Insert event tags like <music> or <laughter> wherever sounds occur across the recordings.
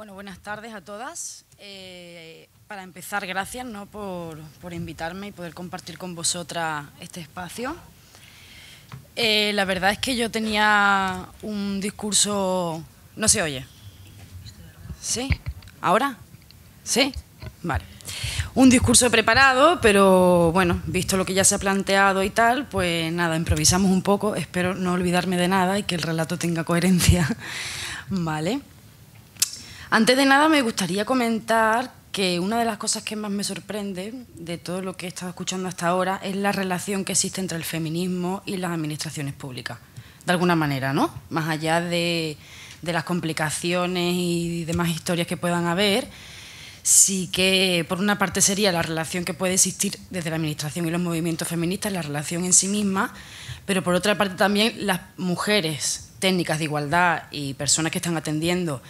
Bueno, buenas tardes a todas. Eh, para empezar, gracias por, invitarme y poder compartir con vosotras este espacio. Eh, la verdad es que yo tenía un discurso... ¿No se oye? ¿Sí? ¿Ahora? ¿Sí? Vale. Un discurso preparado, pero bueno, visto lo que ya se ha planteado y tal, pues nada, improvisamos un poco. Espero no olvidarme de nada y que el relato tenga coherencia. <laughs> Vale. Antes de nada, me gustaría comentar que una de las cosas que más me sorprende de todo lo que he estado escuchando hasta ahora es la relación que existe entre el feminismo y las administraciones públicas, de alguna manera, ¿no? Más allá de, de las complicaciones y demás historias que puedan haber, sí que por una parte sería la relación que puede existir desde la administración y los movimientos feministas, la relación en sí misma, pero por otra parte también las mujeres técnicas de igualdad y personas que están atendiendo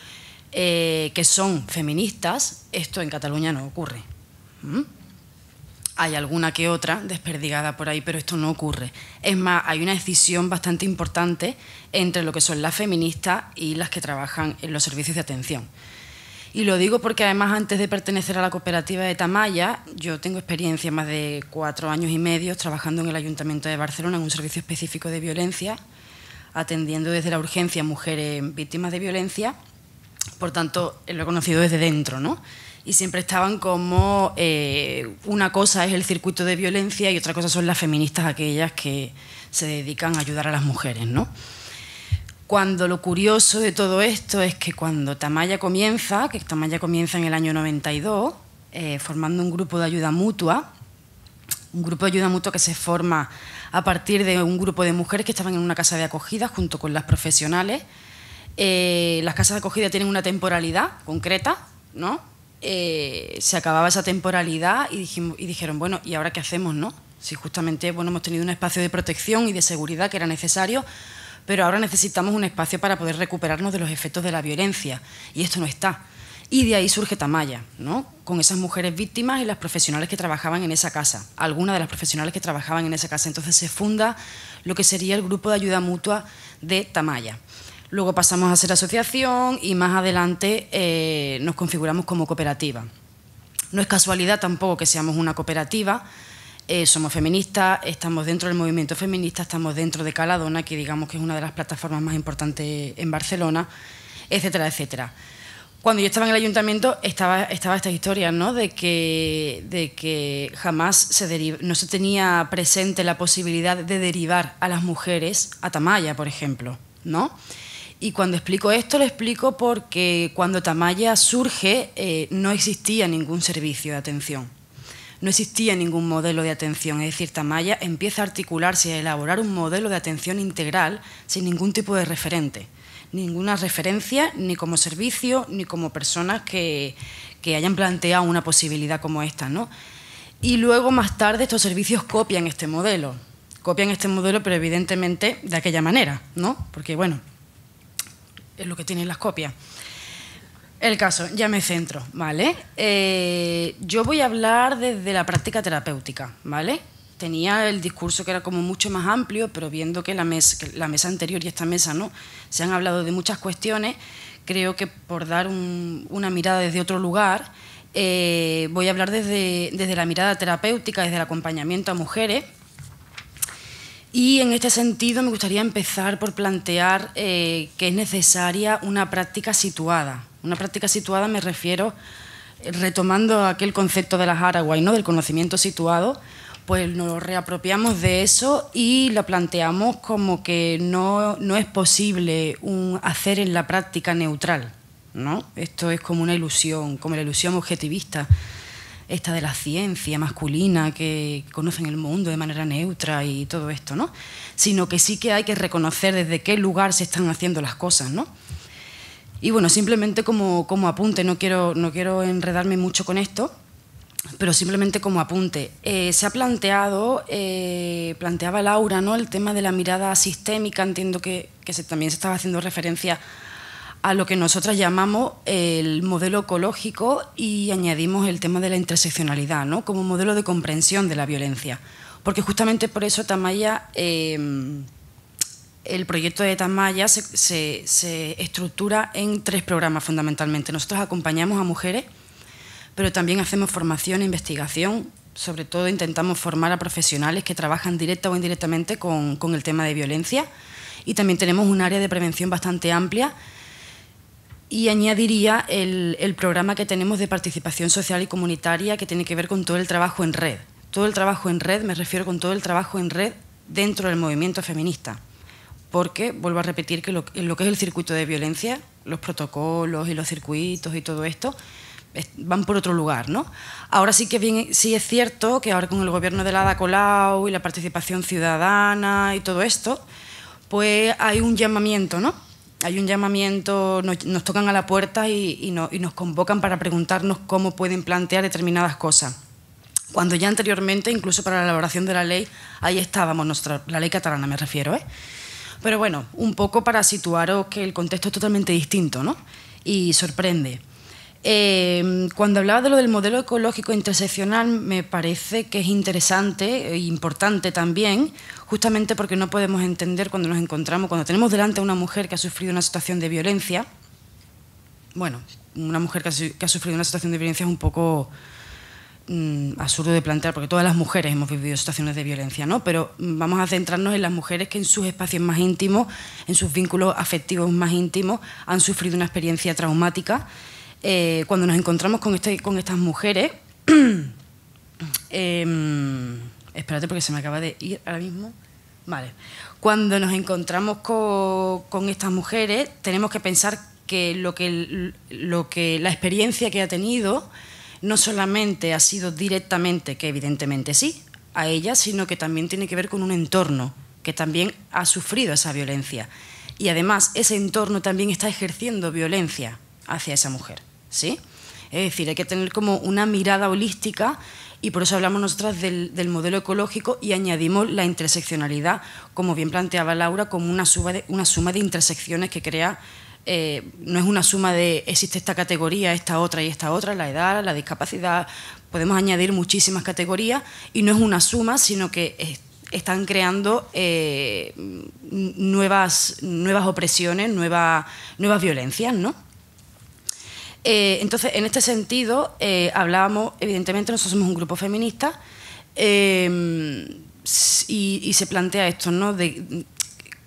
eh, que son feministas, esto en Cataluña no ocurre. ¿Mm? Hay alguna que otra desperdigada por ahí, pero esto no ocurre. Es más, hay una decisión bastante importante entre lo que son las feministas y las que trabajan en los servicios de atención. Y lo digo porque además antes de pertenecer a la cooperativa de Tamaya, yo tengo experiencia más de cuatro años y medio trabajando en el Ayuntamiento de Barcelona en un servicio específico de violencia, atendiendo desde la urgencia mujeres víctimas de violencia por tanto eh, lo he conocido desde dentro, ¿no? Y siempre estaban como eh, una cosa es el circuito de violencia y otra cosa son las feministas aquellas que se dedican a ayudar a las mujeres, ¿no? Cuando lo curioso de todo esto es que cuando Tamaya comienza, que Tamaya comienza en el año 92, eh, formando un grupo de ayuda mutua, un grupo de ayuda mutua que se forma a partir de un grupo de mujeres que estaban en una casa de acogida junto con las profesionales, eh, las casas de acogida tienen una temporalidad concreta, ¿no? Eh, se acababa esa temporalidad y, dijeron, bueno, ¿y ahora qué hacemos, no? Si justamente bueno, hemos tenido un espacio de protección y de seguridad que era necesario, pero ahora necesitamos un espacio para poder recuperarnos de los efectos de la violencia, y esto no está. Y de ahí surge Tamaya, ¿no? con esas mujeres víctimas y las profesionales que trabajaban en esa casa, algunas de las profesionales que trabajaban en esa casa. Entonces se funda lo que sería el grupo de ayuda mutua de Tamaya. Luego pasamos a ser asociación y más adelante eh, nos configuramos como cooperativa. No es casualidad tampoco que seamos una cooperativa. Eh, somos feministas, estamos dentro del movimiento feminista, estamos dentro de Caladona, que digamos que es una de las plataformas más importantes en Barcelona, etcétera, etcétera. Cuando yo estaba en el ayuntamiento estaba, esta historia, ¿no? De que, jamás se no se tenía presente la posibilidad de derivar a las mujeres a Tamaya, por ejemplo, ¿no? Y cuando explico esto, lo explico porque cuando Tamaya surge eh, no existía ningún servicio de atención, no existía ningún modelo de atención. Es decir, Tamaya empieza a articularse y a elaborar un modelo de atención integral sin ningún tipo de referente, ninguna referencia, ni como servicio, ni como personas que, que hayan planteado una posibilidad como esta. ¿no? Y luego, más tarde, estos servicios copian este modelo. Copian este modelo, pero evidentemente de aquella manera, ¿no? Porque, bueno, es lo que tienen las copias. El caso, ya me centro, ¿vale? Eh, yo voy a hablar desde la práctica terapéutica, ¿vale? Tenía el discurso que era como mucho más amplio, pero viendo que la, mesa, anterior y esta mesa no se han hablado de muchas cuestiones, creo que por dar una mirada desde otro lugar, eh, voy a hablar desde, desde la mirada terapéutica, desde el acompañamiento a mujeres y en este sentido me gustaría empezar por plantear eh, que es necesaria una práctica situada. Una práctica situada me refiero, retomando aquel concepto de las Araguay, ¿no? del conocimiento situado, pues nos reapropiamos de eso y lo planteamos como que no, es posible un hacer en la práctica neutral. ¿no? Esto es como una ilusión, como la ilusión objetivista esta de la ciencia masculina que conocen el mundo de manera neutra y todo esto, ¿no? Sino que sí que hay que reconocer desde qué lugar se están haciendo las cosas, ¿no? Y bueno, simplemente como, como apunte, no quiero, no quiero enredarme mucho con esto, pero simplemente como apunte. Eh, se ha planteado, eh, planteaba Laura, ¿no? El tema de la mirada sistémica, entiendo que, que también se estaba haciendo referencia a lo que nosotras llamamos el modelo ecológico y añadimos el tema de la interseccionalidad, ¿no? como modelo de comprensión de la violencia. Porque justamente por eso Tamaya, em, el proyecto de Tamaya se, estructura en tres programas fundamentalmente. Nosotros acompañamos a mujeres, pero también hacemos formación e investigación. Sobre todo intentamos formar a profesionales que trabajan directa o indirectamente con, con el tema de violencia. Y también tenemos un área de prevención bastante amplia y añadiría el, programa que tenemos de participación social y comunitaria que tiene que ver con todo el trabajo en red. Todo el trabajo en red, me refiero con todo el trabajo en red dentro del movimiento feminista porque vuelvo a repetir que lo, que es el circuito de violencia, los protocolos y los circuitos y todo esto van por otro lugar, ¿no? Ahora sí que bien, sí es cierto que ahora con el gobierno de la DACOLAU y la participación ciudadana y todo esto, pues hay un llamamiento, ¿no? hay un llamamiento, nos, tocan a la puerta y, nos convocan para preguntarnos cómo pueden plantear determinadas cosas. Cuando ya anteriormente, incluso para la elaboración de la ley, ahí estábamos, la ley catalana me refiero, ¿eh? Pero bueno, un poco para situaros que el contexto es totalmente distinto, ¿no? Y sorprende. Em, cuando hablaba de lo del modelo ecológico interseccional, me parece que es interesante e importante también, justamente porque no podemos entender cuando nos encontramos, cuando tenemos delante a una mujer que ha sufrido una situación de violencia, bueno, una mujer que ha, sufrido una situación de violencia es un poco mm, absurdo de plantear, porque todas las mujeres hemos vivido situaciones de violencia, ¿no? Pero mm, vamos a centrarnos en las mujeres que en sus espacios más íntimos, en sus vínculos afectivos más íntimos, han sufrido una experiencia traumática eh, cuando nos encontramos con, este, estas mujeres, <clears throat> em, espérate porque se me acaba de ir ahora mismo, cuando nos encontramos con, estas mujeres tenemos que pensar que, lo que la experiencia que ha tenido no solamente ha sido directamente, que evidentemente sí, a ella, sino que también tiene que ver con un entorno que también ha sufrido esa violencia. Y además ese entorno también está ejerciendo violencia hacia esa mujer. ¿sí? Es decir, hay que tener como una mirada holística y por eso hablamos nosotras del, modelo ecológico y añadimos la interseccionalidad, como bien planteaba Laura, como una suma de, intersecciones que crea eh, no es una suma de existe esta categoría, esta otra y esta otra, la edad, la discapacidad, podemos añadir muchísimas categorías y no es una suma, sino que están creando eh, nuevas, opresiones, nuevas violencias, ¿no? Eh, entonces, en este sentido, eh, hablábamos, evidentemente, nosotros somos un grupo feminista em, y, se plantea esto, ¿no?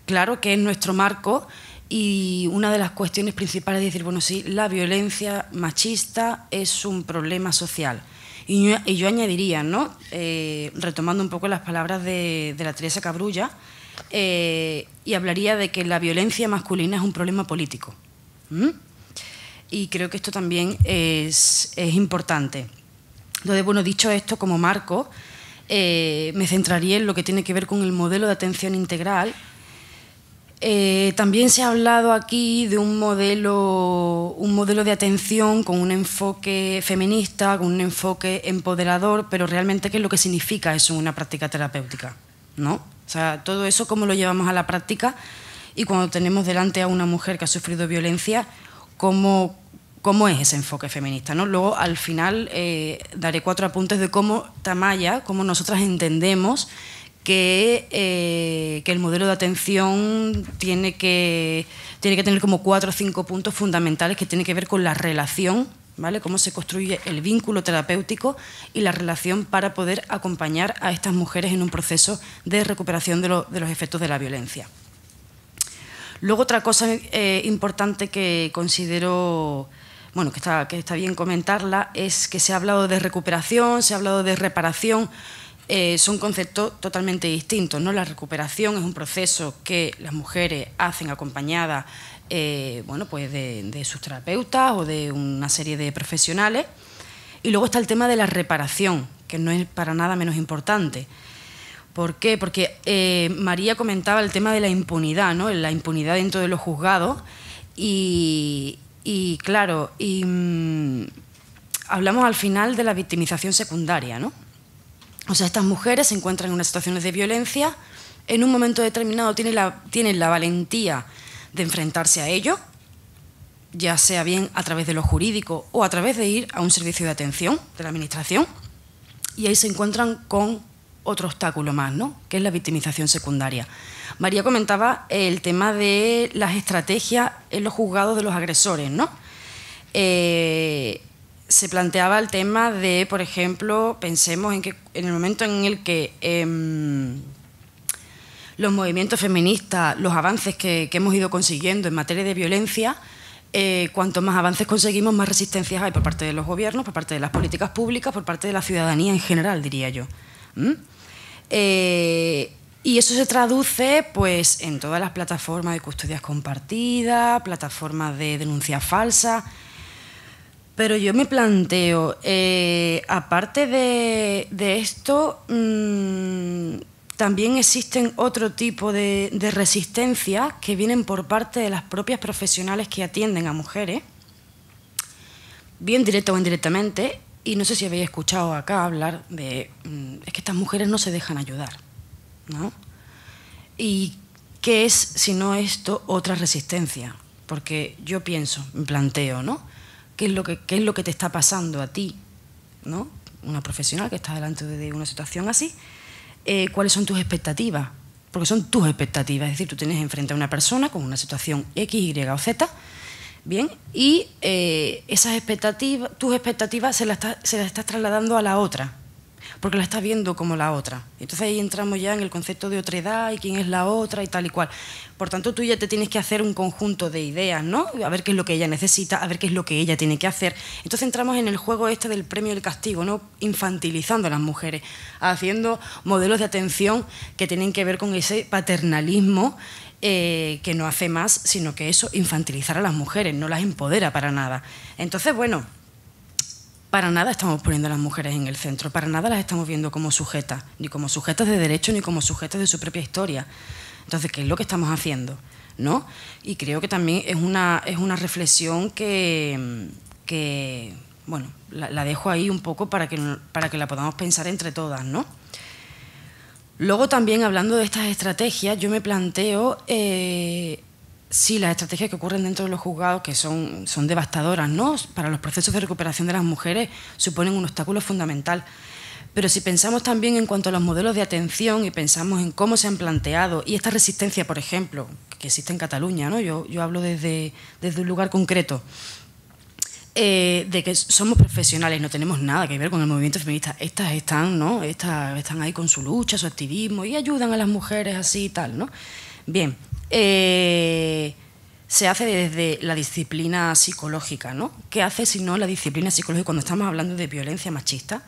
claro que es nuestro marco y una de las cuestiones principales es decir, bueno, sí, la violencia machista es un problema social. Y yo, añadiría, ¿no? Eh, retomando un poco las palabras de, la Teresa Cabrulla, y hablaría de que la violencia masculina es un problema político. ¿Mm? y creo que esto también es, es importante. Entonces, bueno, dicho esto como marco, eh, me centraría en lo que tiene que ver con el modelo de atención integral. Eh, también se ha hablado aquí de un modelo, un modelo de atención con un enfoque feminista, con un enfoque empoderador, pero realmente qué es lo que significa eso en una práctica terapéutica, ¿no? O sea, todo eso cómo lo llevamos a la práctica y cuando tenemos delante a una mujer que ha sufrido violencia, cómo, cómo es ese enfoque feminista. Luego, al final, eh, daré cuatro apuntes de cómo Tamaya, cómo nosotras entendemos eh, que, el modelo de atención tiene que, tiene que tener como cuatro o cinco puntos fundamentales que tienen que ver con la relación, ¿vale? Cómo se construye el vínculo terapéutico y la relación para poder acompañar a estas mujeres en un proceso de recuperación de, los efectos de la violencia. Luego otra cosa eh, importante que considero bueno, que está, bien comentarla, es que se ha hablado de recuperación, se ha hablado de reparación, eh, son conceptos totalmente distintos. ¿no? La recuperación es un proceso que las mujeres hacen acompañadas eh, bueno, pues de, sus terapeutas o de una serie de profesionales. Y luego está el tema de la reparación, que no es para nada menos importante. ¿Por qué? Porque eh, María comentaba el tema de la impunidad, ¿no? la impunidad dentro de los juzgados. Y, y claro, y, mm, hablamos al final de la victimización secundaria, ¿no? O sea, estas mujeres se encuentran en unas situaciones de violencia, en un momento determinado tienen la, tienen la valentía de enfrentarse a ello, ya sea bien a través de lo jurídico o a través de ir a un servicio de atención de la Administración, y ahí se encuentran con otro obstáculo más, ¿no? que es la victimización secundaria. María comentaba el tema de las estrategias en los juzgados de los agresores. ¿no? Eh, se planteaba el tema de, por ejemplo, pensemos en que en el momento en el que em, los movimientos feministas, los avances que, hemos ido consiguiendo en materia de violencia, eh, cuanto más avances conseguimos, más resistencias hay por parte de los gobiernos, por parte de las políticas públicas, por parte de la ciudadanía en general, diría yo. ¿Mm? Eh, y eso se traduce pues, en todas las plataformas de custodias compartidas, plataformas de denuncia falsa. Pero yo me planteo, eh, aparte de, esto, mm, también existen otro tipo de, de resistencias que vienen por parte de las propias profesionales que atienden a mujeres, bien directa o indirectamente, y no sé si habéis escuchado acá hablar de, mm, es que estas mujeres no se dejan ayudar, ¿no? ¿Y qué es, si no esto, otra resistencia? Porque yo pienso, me planteo, ¿no? ¿Qué es lo que, qué es lo que te está pasando a ti, ¿no? Una profesional que está delante de una situación así, eh, ¿cuáles son tus expectativas? Porque son tus expectativas, es decir, tú tienes enfrente a una persona con una situación X, Y o Z, Bien, y eh, esas expectativas, tus expectativas se se las estás trasladando a la otra porque la estás viendo como la otra. Entonces ahí entramos ya en el concepto de otra edad y quién es la otra y tal y cual. Por tanto, tú ya te tienes que hacer un conjunto de ideas, ¿no? A ver qué es lo que ella necesita, a ver qué es lo que ella tiene que hacer. Entonces entramos en el juego este del premio y el castigo, ¿no? Infantilizando a las mujeres, haciendo modelos de atención que tienen que ver con ese paternalismo eh, que no hace más, sino que eso, infantilizar a las mujeres, no las empodera para nada. Entonces, bueno para nada estamos poniendo a las mujeres en el centro, para nada las estamos viendo como sujetas, ni como sujetas de derecho, ni como sujetas de su propia historia. Entonces, ¿qué es lo que estamos haciendo? ¿No? Y creo que también es una, es una reflexión que, bueno, la, dejo ahí un poco para que, para que la podamos pensar entre todas, ¿no? Luego también, hablando de estas estrategias, yo me planteo eh, sí, las estrategias que ocurren dentro de los juzgados, que son, son devastadoras, ¿no? Para los procesos de recuperación de las mujeres suponen un obstáculo fundamental. Pero si pensamos también en cuanto a los modelos de atención y pensamos en cómo se han planteado, y esta resistencia, por ejemplo, que existe en Cataluña, ¿no? yo, hablo desde, desde un lugar concreto, eh, de que somos profesionales, no tenemos nada que ver con el movimiento feminista. Estas están, ¿no? Estas están ahí con su lucha, su activismo, y ayudan a las mujeres así y tal, ¿no? Bien, eh, se hace desde la disciplina psicológica, ¿no? ¿Qué hace si no la disciplina psicológica cuando estamos hablando de violencia machista?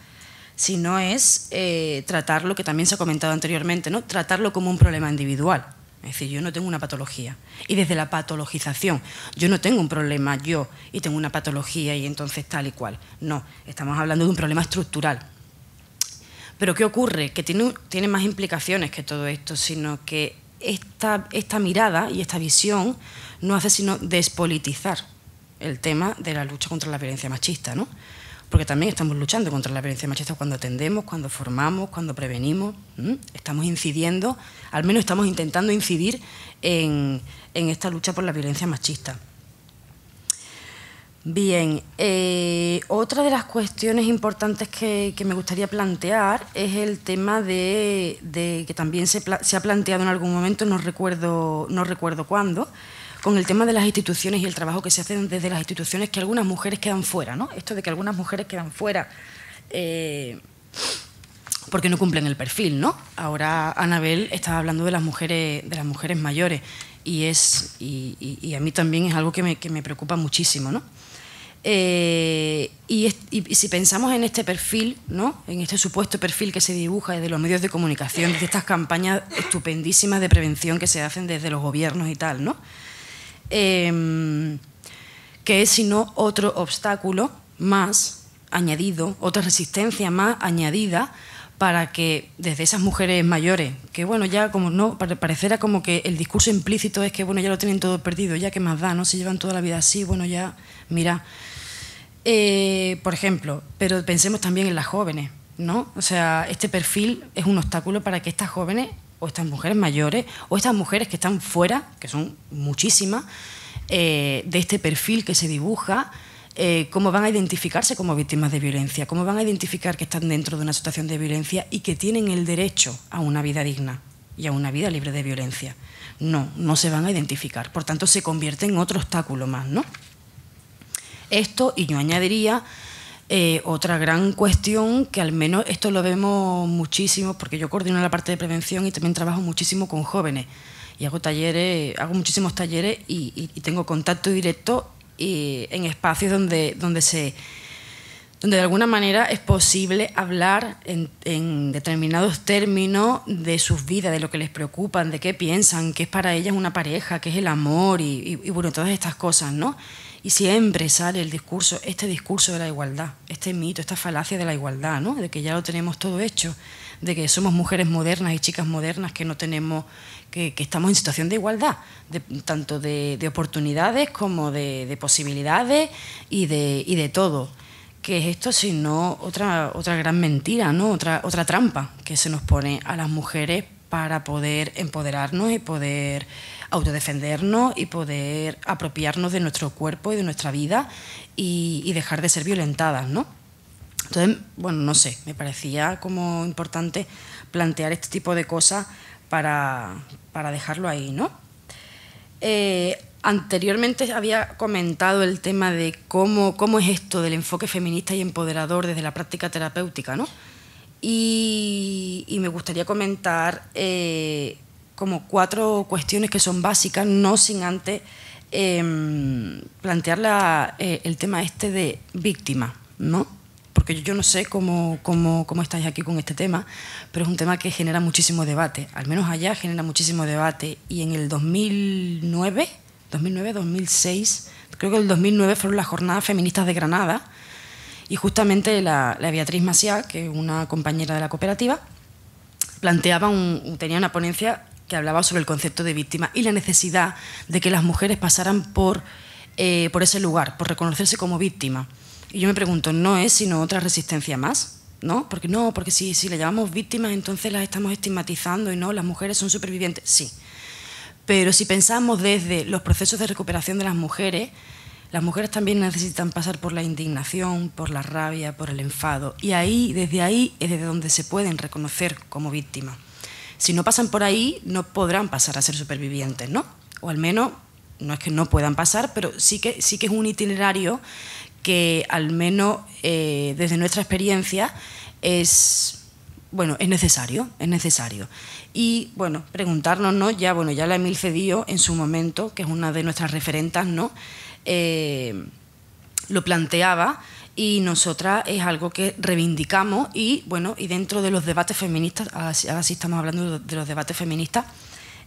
Si no es eh, tratar lo que también se ha comentado anteriormente, ¿no? Tratarlo como un problema individual. Es decir, yo no tengo una patología. Y desde la patologización, yo no tengo un problema yo y tengo una patología y entonces tal y cual. No, estamos hablando de un problema estructural. Pero ¿qué ocurre? Que tiene más implicaciones que todo esto, sino que esta, esta mirada y esta visión no hace sino despolitizar el tema de la lucha contra la violencia machista, ¿no? Porque también estamos luchando contra la violencia machista cuando atendemos, cuando formamos, cuando prevenimos. Estamos incidiendo, al menos estamos intentando incidir en esta lucha por la violencia machista. Bien, eh, otra de las cuestiones importantes que, me gustaría plantear es el tema de, que también se, ha planteado en algún momento, no recuerdo, no recuerdo cuándo, con el tema de las instituciones y el trabajo que se hace desde las instituciones, que algunas mujeres quedan fuera, ¿no? Esto de que algunas mujeres quedan fuera eh, porque no cumplen el perfil, ¿no? Ahora Anabel estaba hablando de las mujeres, de las mujeres mayores y es y, a mí también es algo que me, que me preocupa muchísimo, ¿no? Eh, y, si pensamos en este perfil, ¿no? en este supuesto perfil que se dibuja desde los medios de comunicación, de estas campañas estupendísimas de prevención que se hacen desde los gobiernos y tal, ¿no? Em, que es sino otro obstáculo más añadido, otra resistencia más añadida para que desde esas mujeres mayores, que bueno, ya como no, pareciera como que el discurso implícito es que bueno, ya lo tienen todo perdido, ya que más da, no se llevan toda la vida así, bueno, ya, mira, eh, por ejemplo, pero pensemos también en las jóvenes, ¿no? O sea, este perfil es un obstáculo para que estas jóvenes o estas mujeres mayores o estas mujeres que están fuera, que son muchísimas, eh, de este perfil que se dibuja, eh, cómo van a identificarse como víctimas de violencia, cómo van a identificar que están dentro de una situación de violencia y que tienen el derecho a una vida digna y a una vida libre de violencia. No, no se van a identificar. Por tanto, se convierte en otro obstáculo más, ¿no? esto y yo añadiría eh, otra gran cuestión que al menos esto lo vemos muchísimo, porque yo coordino la parte de prevención y también trabajo muchísimo con jóvenes y hago talleres, hago muchísimos talleres y, tengo contacto directo y, en espacios donde, donde se donde de alguna manera es posible hablar en, determinados términos de sus vidas, de lo que les preocupan, de qué piensan, qué es para ellas una pareja, qué es el amor y, y bueno, todas estas cosas, ¿no? Y siempre sale el discurso, este discurso de la igualdad, este mito, esta falacia de la igualdad, ¿no? de que ya lo tenemos todo hecho, de que somos mujeres modernas y chicas modernas que no tenemos, que, estamos en situación de igualdad, tanto de, oportunidades como de, posibilidades y de, de todo. ¿Qué es esto sino otra, otra gran mentira, ¿no? otra, otra trampa que se nos pone a las mujeres para poder empoderarnos y poder autodefendernos y poder apropiarnos de nuestro cuerpo y de nuestra vida y, dejar de ser violentadas, ¿no? Entonces, bueno, no sé, me parecía como importante plantear este tipo de cosas para, dejarlo ahí, ¿no? Eh, anteriormente había comentado el tema de cómo, cómo es esto del enfoque feminista y empoderador desde la práctica terapéutica, ¿no? Y, me gustaría comentar eh, como cuatro cuestiones que son básicas, no sin antes em, plantear la, eh, el tema este de víctima, ¿no? Porque yo no sé cómo, cómo, cómo, estáis aquí con este tema, pero es un tema que genera muchísimo debate, al menos allá genera muchísimo debate. Y en el 2009, 2009, 2006, creo que el 2009 fueron las jornadas feministas de Granada, y justamente la, Beatriz Maciá, que es una compañera de la cooperativa, planteaba un, tenía una ponencia que hablaba sobre el concepto de víctima y la necesidad de que las mujeres pasaran por, eh, por ese lugar, por reconocerse como víctima. Y yo me pregunto, ¿no es sino otra resistencia más? ¿No? Porque no, porque si, si le llamamos víctimas, entonces las estamos estigmatizando y no, las mujeres son supervivientes. Sí. Pero si pensamos desde los procesos de recuperación de las mujeres, las mujeres también necesitan pasar por la indignación, por la rabia, por el enfado. Y ahí, desde ahí, es desde donde se pueden reconocer como víctimas. Si no pasan por ahí, no podrán pasar a ser supervivientes, ¿no? O al menos, no es que no puedan pasar, pero sí que, sí que es un itinerario que al menos eh, desde nuestra experiencia es bueno, es necesario, es necesario. Y bueno, preguntarnos, ¿no? Ya, bueno, ya la Emil Cedillo en su momento, que es una de nuestras referentas, ¿no? Eh, lo planteaba y nosotras es algo que reivindicamos y bueno y dentro de los debates feministas ahora sí estamos hablando de los debates feministas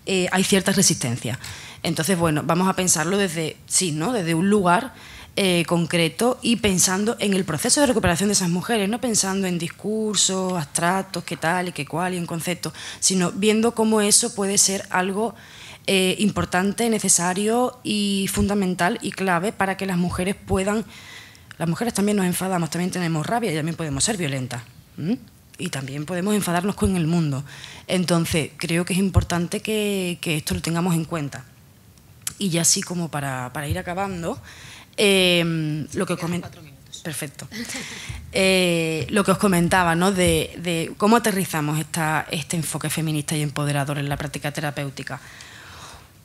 eh, hay ciertas resistencias entonces bueno vamos a pensarlo desde sí no desde un lugar eh, concreto y pensando en el proceso de recuperación de esas mujeres no pensando en discursos abstractos qué tal y qué cual y en conceptos sino viendo cómo eso puede ser algo eh, importante, necesario y fundamental y clave para que las mujeres puedan... Las mujeres también nos enfadamos, también tenemos rabia y también podemos ser violentas. Y también podemos enfadarnos con el mundo. Entonces, creo que es importante que, esto lo tengamos en cuenta. Y ya así como para, ir acabando, em, lo que comento... Perfecto. Eh, lo que os comentaba, ¿no? De, cómo aterrizamos este enfoque feminista y empoderador en la práctica terapéutica.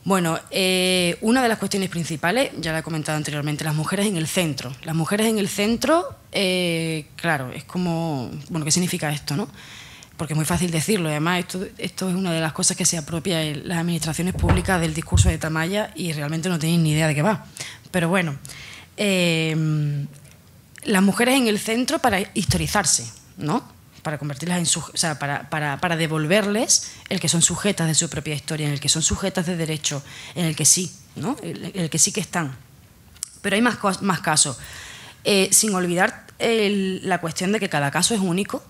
Bueno, eh, una de las cuestiones principales, ya la he comentado anteriormente, las mujeres en el centro. Las mujeres en el centro, eh, claro, es como, bueno, ¿qué significa esto, no? Porque es muy fácil decirlo, además esto, es una de las cosas que se apropia en las administraciones públicas del discurso de Tamaya y realmente no tenéis ni idea de qué va. Pero bueno, eh, las mujeres en el centro para historizarse, ¿no? para convertirlas en o para, devolverles el que son sujetas de su propia historia, en el que son sujetas de derecho, en el que sí, ¿no? En el que sí que están. Pero hay más, más casos. Eh, sin olvidar la cuestión de que cada caso es único,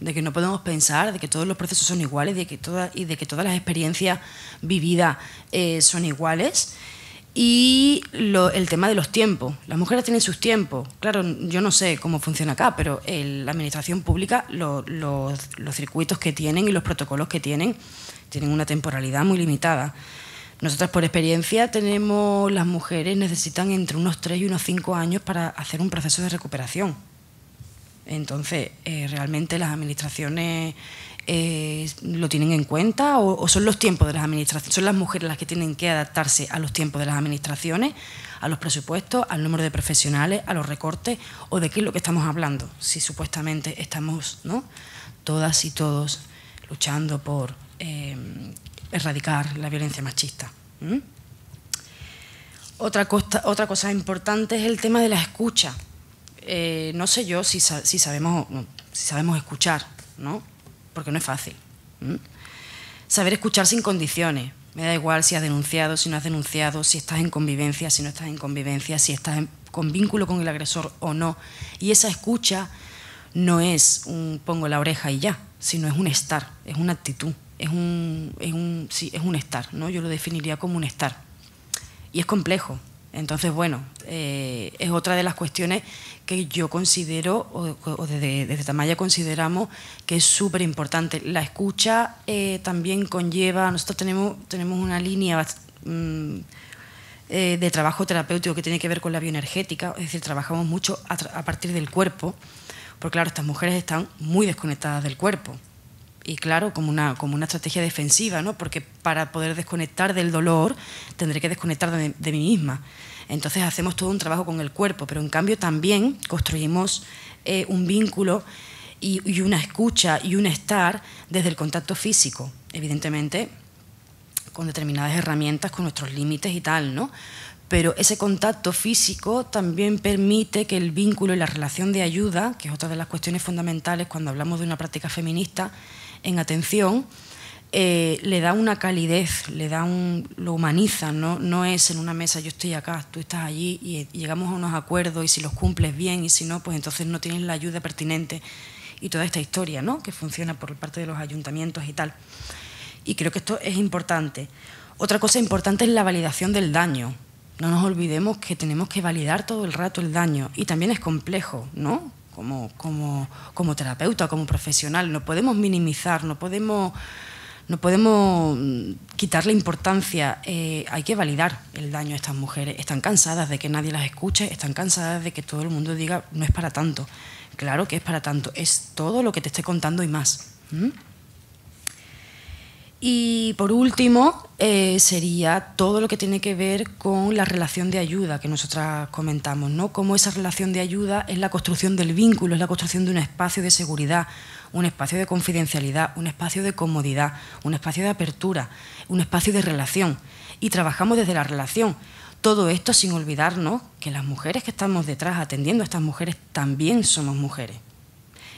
de que no podemos pensar, de que todos los procesos son iguales de que toda, y de que todas las experiencias vividas eh, son iguales. Y el tema de los tiempos. Las mujeres tienen sus tiempos. Claro, yo no sé cómo funciona acá, pero el, eh, la administración pública, los circuitos que tienen y los protocolos que tienen, tienen una temporalidad muy limitada. Nosotras, por experiencia, tenemos, las mujeres necesitan entre unos tres y unos cinco años para hacer un proceso de recuperación. Entonces, eh, realmente las administraciones eh, lo tienen en cuenta o, son los tiempos de las administraciones, son las mujeres las que tienen que adaptarse a los tiempos de las administraciones, a los presupuestos, al número de profesionales, a los recortes o de qué es lo que estamos hablando, si supuestamente estamos ¿no? todas y todos luchando por eh, erradicar la violencia machista. Otra, otra cosa importante es el tema de la escucha. Eh, no sé yo si, si, sabemos, si sabemos escuchar, ¿no? porque no es fácil. Saber escuchar sin condiciones. Me da igual si has denunciado, si no has denunciado, si estás en convivencia, si no estás en convivencia, si estás en, con vínculo con el agresor o no. Y esa escucha no es un pongo la oreja y ya, sino es un estar, es una actitud, es un, es un, es un estar, ¿no? Yo lo definiría como un estar. Y es complejo, entonces, bueno, eh, es otra de las cuestiones que yo considero, o, desde, Tamaya consideramos que es súper importante. La escucha eh, también conlleva, nosotros tenemos, tenemos una línea mm, eh, de trabajo terapéutico que tiene que ver con la bioenergética, es decir, trabajamos mucho a, a partir del cuerpo, porque claro, estas mujeres están muy desconectadas del cuerpo y claro, como una, como una estrategia defensiva, ¿no? porque para poder desconectar del dolor tendré que desconectar de, mí misma. Entonces hacemos todo un trabajo con el cuerpo, pero en cambio también construimos eh, un vínculo y, y, una escucha y un estar desde el contacto físico, evidentemente con determinadas herramientas, con nuestros límites y tal, ¿no? Pero ese contacto físico también permite que el vínculo y la relación de ayuda, que es otra de las cuestiones fundamentales cuando hablamos de una práctica feminista, en atención, eh, le da una calidez, le da un, lo humaniza, ¿no? no es en una mesa yo estoy acá, tú estás allí y llegamos a unos acuerdos y si los cumples bien y si no, pues entonces no tienes la ayuda pertinente y toda esta historia ¿no? que funciona por parte de los ayuntamientos y tal. Y creo que esto es importante. Otra cosa importante es la validación del daño. No nos olvidemos que tenemos que validar todo el rato el daño y también es complejo, ¿no? como, terapeuta, como profesional. No podemos minimizar, no podemos, no podemos mm, quitarle importancia. Eh, hay que validar el daño a estas mujeres. Están cansadas de que nadie las escuche, están cansadas de que todo el mundo diga no es para tanto. Claro que es para tanto, es todo lo que te estoy contando y más. Y por último, eh, sería todo lo que tiene que ver con la relación de ayuda que nosotras comentamos, ¿no? Cómo esa relación de ayuda es la construcción del vínculo, es la construcción de un espacio de seguridad, un espacio de confidencialidad, un espacio de comodidad, un espacio de apertura, un espacio de relación. Y trabajamos desde la relación. Todo esto sin olvidarnos que las mujeres que estamos detrás atendiendo a estas mujeres también somos mujeres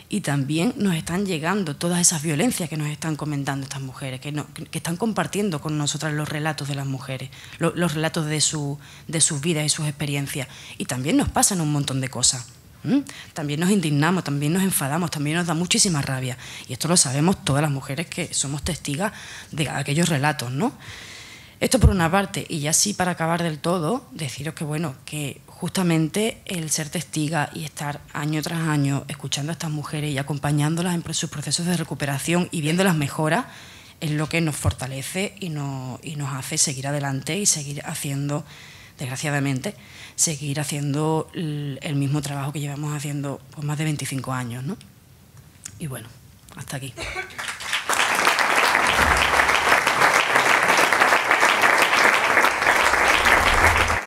y también nos están llegando todas esas violencias que nos están comentando estas mujeres, que, que están compartiendo con nosotras los relatos de las mujeres, los relatos de, su, de sus vidas y sus experiencias. Y también nos pasan un montón de cosas. También nos indignamos, también nos enfadamos, también nos da muchísima rabia. Y esto lo sabemos todas las mujeres que somos testigas de aquellos relatos, ¿no? Esto por una parte, y ya sí para acabar del todo, deciros que bueno, que justamente el ser testiga y estar año tras año escuchando a estas mujeres y acompañándolas en sus procesos de recuperación y viendo las mejoras es lo que nos fortalece y, nos hace seguir adelante y seguir haciendo, desgraciadamente, seguir haciendo el, mismo trabajo que llevamos haciendo por pues, más de 25 años. ¿no? Y bueno, hasta aquí.